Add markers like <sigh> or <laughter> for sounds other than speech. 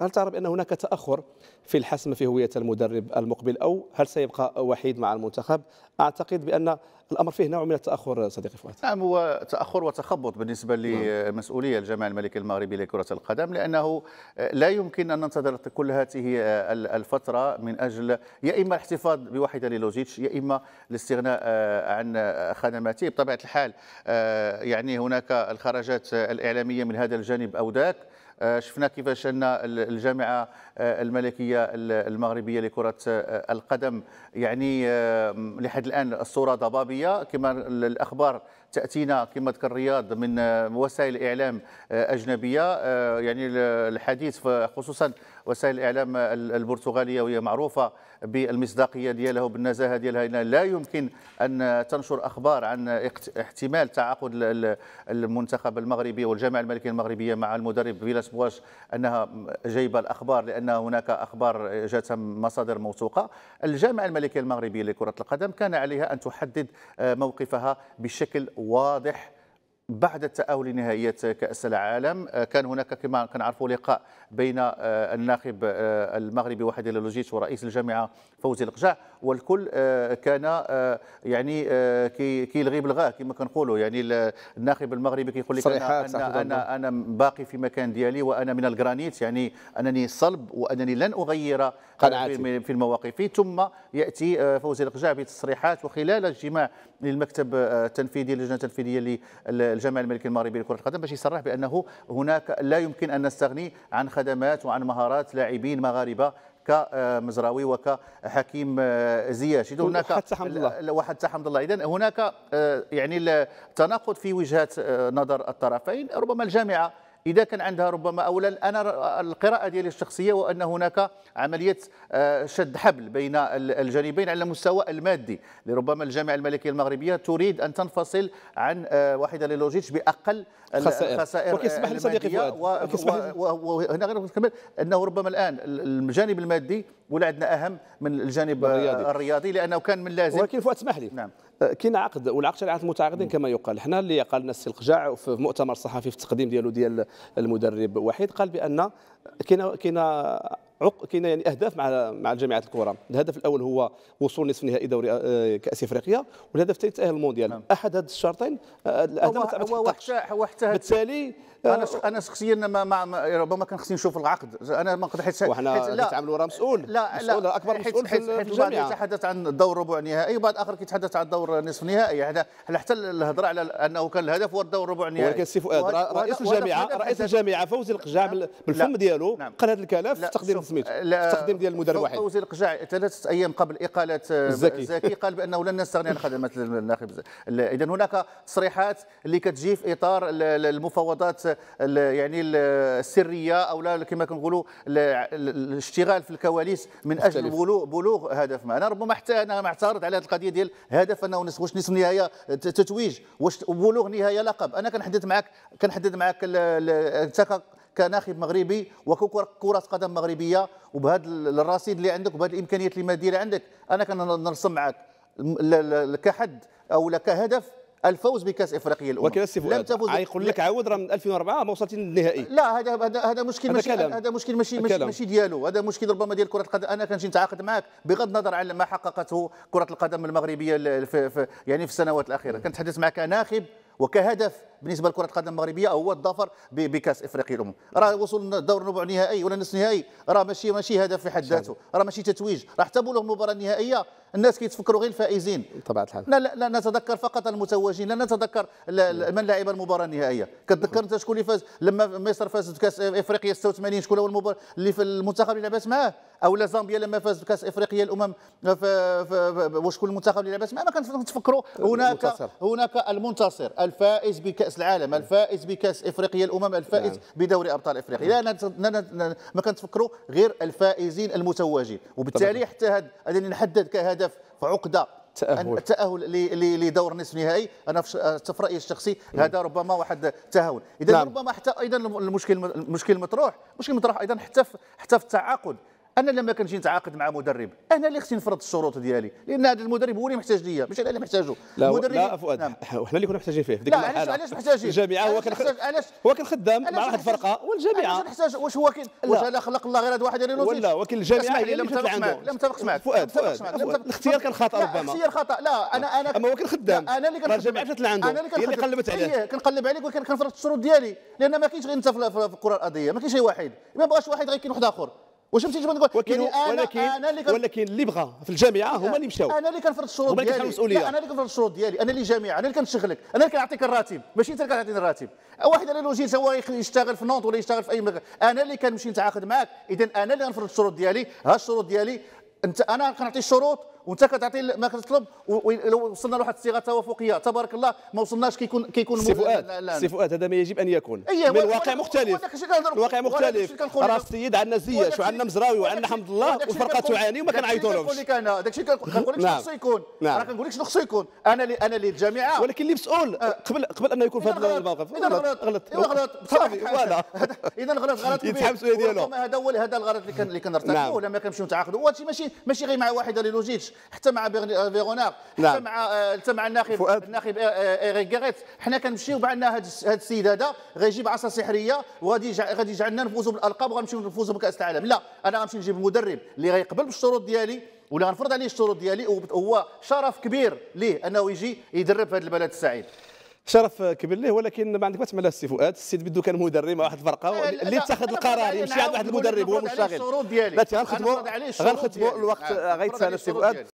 هل تعرف أن هناك تأخر في الحسم في هوية المدرب المقبل أو هل سيبقى وحيد مع المنتخب أعتقد بأن الأمر فيه نوع من التأخر صديقي فؤاد نعم هو تأخر وتخبط بالنسبة نعم. لمسؤولية الجمع الملكي المغربي لكرة القدم لأنه لا يمكن أن ننتظر كل هذه الفترة من أجل يا إما الاحتفاظ بواحدة للوزيتش يا إما الاستغناء عن خدماته بطبيعة الحال آه، يعني هناك الخرجات الإعلامية من هذا الجانب أو ذاك آه، شفنا كيفاش ان الجامعه آه، الملكيه المغربيه لكره آه، القدم يعني لحد الان الصوره ضبابيه كما الاخبار تاتينا كما ذكر رياض من آه، وسائل اعلام آه، اجنبيه آه، يعني الحديث خصوصا وسائل الاعلام البرتغاليه وهي معروفه بالمصداقيه ديالها وبالنزاهه ديالها لا يمكن ان تنشر اخبار عن احتمال تعاقد المنتخب المغربي والجامعه الملكيه المغربيه مع المدرب فيلاس بواش انها جايبه الاخبار لان هناك اخبار جاتها مصادر موثوقه الجامعه الملكيه المغربيه لكره القدم كان عليها ان تحدد موقفها بشكل واضح بعد التآول نهائية كأس العالم آه، كان هناك كما كنعرفوا لقاء بين آه، الناخب آه، المغربي وحيد اللوجيتش ورئيس الجامعة فوزي القجع والكل كان يعني كيلغي بالغاه كما كنقولوا يعني الناخب المغربي كيقول لك أنا, أنا, أنا, باقي في مكان ديالي وأنا من الجرانيت يعني أنني صلب وأنني لن أغير قناعتي في المواقف ثم يأتي فوزي القجع بتصريحات وخلال اجتماع للمكتب التنفيذي اللجنة التنفيذية الجامع الملكي المغربي لكره القدم باش يصرح بانه هناك لا يمكن ان نستغني عن خدمات وعن مهارات لاعبين مغاربه كمزراوي وكحكيم آه، زياش اذا هناك حتى حمد الله وحتى حمد الله اذا هناك آه، يعني التناقض في وجهات آه، نظر الطرفين ربما الجامعه اذا كان عندها ربما اولا انا القراءه ديالي الشخصيه وان هناك عمليه آه، شد حبل بين الجانبين على المستوى المادي لربما الجامعه الملكيه المغربيه تريد ان تنفصل عن آه، واحده للوجيتش باقل خسائر وكيسمح لي صديقي فؤاد وهنا غير انه ربما الان الجانب المادي ولا عندنا اهم من الجانب الرياضي, الرياضي لانه كان من لازم ولكن فؤاد اسمح لي نعم أه، كاين عقد والعقد شريعه المتعاقدين كما يقال حنا اللي قالنا القجاع في مؤتمر صحفي في التقديم ديالو ديال المدرب وحيد قال بان كاين كاين عق كاين يعني اهداف مع مع جامعه الكره الهدف الاول هو وصول نصف نهائي دوري آه، كاس افريقيا والهدف الثاني تاهل المونديال نعم. احد هاد الشرطين آه، الاهداف ما هو حتى بالتالي آه، انا انا شخصيا ما, ما ربما كان خصني نشوف العقد انا ما نقدر حيت وحنا كنتعاملوا راه مسؤول لا لا اكبر حيث مسؤول حيت في حيث الجامعه يتحدث عن دور ربع نهائي وبعد اخر كيتحدث عن دور نصف نهائي هذا حتى الهضره على انه كان الهدف هو الدور ربع نهائي ولكن السي فؤاد رئيس الجامعه رئيس الجامعه فوزي القجاع نعم. بالفم نعم. ديالو قال هذا الكلام في تقديم سميتو التقديم آه، ديال المدرب واحد وزير القجاع ثلاثه ايام قبل اقاله آه، زكي, زكي قال <laughs> بانه لن نستغني عن خدمات الناخب اذا هناك تصريحات اللي كتجي في اطار المفاوضات يعني السريه او لا كما كنقولوا الاشتغال في الكواليس من اجل بلوغ, بلوغ هدف ما انا ربما حتى انا معترض على هذه القضيه ديال هدف انه واش نصف نهايه تتويج واش بلوغ نهايه لقب انا كنحدد معك كنحدد معك انت كناخب مغربي وككره قدم مغربيه وبهذا الرصيد اللي عندك وبهذه الامكانيات اللي ماديه عندك انا كنرسم معك كحد او كهدف الفوز بكاس افريقيا الاولى ولكن السي لم تفوز يقول لك عاود راه من 2004 ما وصلتي للنهائي لا هذا هذا هذا مشكل ماشي هذا مشكل ماشي ماشي ديالو هذا مشكل ربما ديال كره القدم انا كنجي نتعاقد معك بغض النظر على ما حققته كره القدم المغربيه في يعني في السنوات الاخيره كنتحدث معك كناخب وكهدف بالنسبه لكره القدم المغربيه هو الظفر بكاس افريقيا الامم راه وصول دور ربع نهائي ولا نصف نهائي راه ماشي ماشي هدف في حد ذاته راه ماشي تتويج راه حتى بلوغ المباراه النهائيه الناس كيتفكروا غير الفائزين بطبيعه الحال لا, لا, نتذكر فقط المتوجين لا نتذكر نعم. من لعب المباراه النهائيه كتذكر انت شكون اللي فاز لما مصر فازت بكاس افريقيا 86 شكون هو المباراه اللي في المنتخب اللي لعبات معاه او لا زامبيا لما فاز بكاس افريقيا الامم وشكون المنتخب اللي لعبات معاه ما كنتفكروا هناك هناك المنتصر الفائز بكاس العالم نعم. الفائز بكاس افريقيا الامم الفائز نعم. بدوري ابطال افريقيا لا ما كنتفكروا غير الفائزين المتوجين وبالتالي حتى هذا نحدد كهدف هدف فعقده تأهل التأهل لدور نصف نهائي أنا في رأيي الشخصي هذا ربما واحد تهاون إذا نعم. ربما حتى أيضا المشكل المشكل المطروح المشكل المطروح أيضا حتى حتى في التعاقد انا لما كنجي نتعاقد مع مدرب انا اللي خصني نفرض الشروط ديالي لان هذا المدرب هو اللي محتاج ليا مش انا اللي محتاجه لا مدرب لا فؤاد نعم. <laughs> حنا اللي كنا محتاجين فيه في ديك لا علاش علاش محتاجين الجامعه هو كان هو كان خدام مع واحد الفرقه والجامعه علاش نحتاج واش هو كاين واش انا خلق الله غير هذا واحد اللي ولا ولكن الجامعه هي اللي متفق معك لا متفقش معك فؤاد فؤاد الاختيار كان خطا ربما الاختيار خطا لا انا انا اما هو كان خدام انا اللي كنخدم مشات لعنده انا اللي قلبت عليه إيه، كنقلب عليك ولكن كنفرض الشروط ديالي لان ما كاينش غير انت في الكره الارضيه ما كاينش شي واحد ما بغاش واحد غير كاين واحد اخر واش شنو تقول ولكن يعني أنا ولكن أنا اللي كان... ولكن اللي بغى في الجامعه هما اللي مشاو انا اللي كنفرض الشروط ديالي هما اللي انا اللي كنفرض الشروط ديالي انا اللي جامعه انا اللي كنشغلك انا اللي كنعطيك الراتب ماشي انت اللي كتعطيني الراتب واحد انا لو جيت هو يشتغل في نونت ولا يشتغل في اي مغ... انا اللي كنمشي نتعاقد معاك اذا انا اللي غنفرض الشروط ديالي ها الشروط ديالي انت انا كنعطي الشروط وانت كتعطي ما كتطلب ولو وصلنا لواحد الصيغه توافقيه تبارك الله ما وصلناش كيكون كيكون سي فؤاد سي فؤاد هذا ما يجب ان يكون من الواقع مختلف الواقع مختلف راه السيد عندنا زياش وعندنا مزراوي وعندنا حمد الله والفرقه تعاني وما كنعيطولهمش كنقول لك انا داك الشيء كنقول لك شنو خصو يكون راه كنقول لك شنو خصو يكون انا لي انا للجامعه ولكن اللي مسؤول آه. قبل قبل انه يكون في هذا الموقف اذا غلط غلط اذا غلط صافي فوالا <laughs> اذا غلط غلط يتحمل المسؤوليه ديالو هذا هو هذا الغلط اللي كنرتكبوه نعم. ما كنمشيو نتعاقدوا وهذا الشيء ماشي ماشي غير مع واحد اللي لوجيتش حتى مع آه، فيرونار نعم. حتى مع آه، حتى مع الناخب فؤاد. الناخب آه، ايريك غيريت حنا كنمشيو بعنا هذا السيد هذا غيجيب عصا سحريه وغادي غادي يجعلنا نفوزوا بالالقاب وغنمشيو نفوزوا بكاس العالم لا انا غنمشي نجيب مدرب اللي غيقبل بالشروط ديالي ولا غنفرض عليه الشروط ديالي وهو شرف كبير ليه انه يجي يدرب في هذا البلد السعيد شرف كبير ليه ولكن ما عندك ما تسمع له السي فؤاد السيد بدو كان مدرب مع واحد الفرقه اللي اتخذ القرار يمشي عند واحد المدرب هو مشتغل الشروط ديالي غنخدموا الوقت آه، غيتسال السي فؤاد